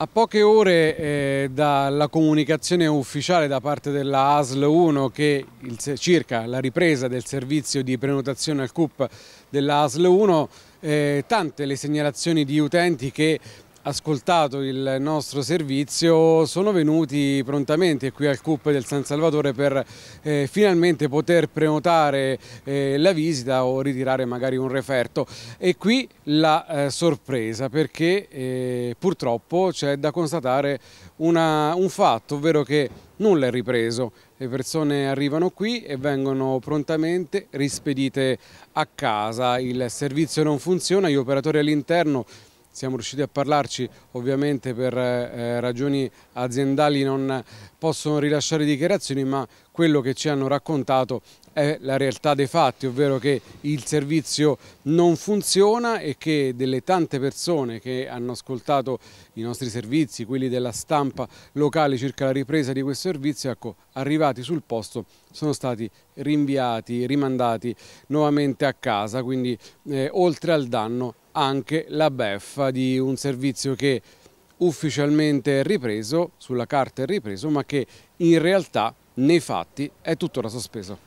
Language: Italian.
A poche ore eh, dalla comunicazione ufficiale da parte della ASL 1 che il, circa la ripresa del servizio di prenotazione al CUP della ASL 1, eh, tante le segnalazioni di utenti che ascoltato il nostro servizio sono venuti prontamente qui al CUP del San Salvatore per eh, finalmente poter prenotare eh, la visita o ritirare magari un referto e qui la eh, sorpresa perché eh, purtroppo c'è da constatare una, un fatto ovvero che nulla è ripreso le persone arrivano qui e vengono prontamente rispedite a casa il servizio non funziona gli operatori all'interno siamo riusciti a parlarci, ovviamente per eh, eh, ragioni aziendali non possono rilasciare dichiarazioni, ma quello che ci hanno raccontato è la realtà dei fatti, ovvero che il servizio non funziona e che delle tante persone che hanno ascoltato i nostri servizi, quelli della stampa locale circa la ripresa di questo servizio, ecco, arrivati sul posto sono stati rinviati, rimandati nuovamente a casa, quindi eh, oltre al danno anche la beffa di un servizio che ufficialmente è ripreso, sulla carta è ripreso, ma che in realtà nei fatti è tuttora sospeso.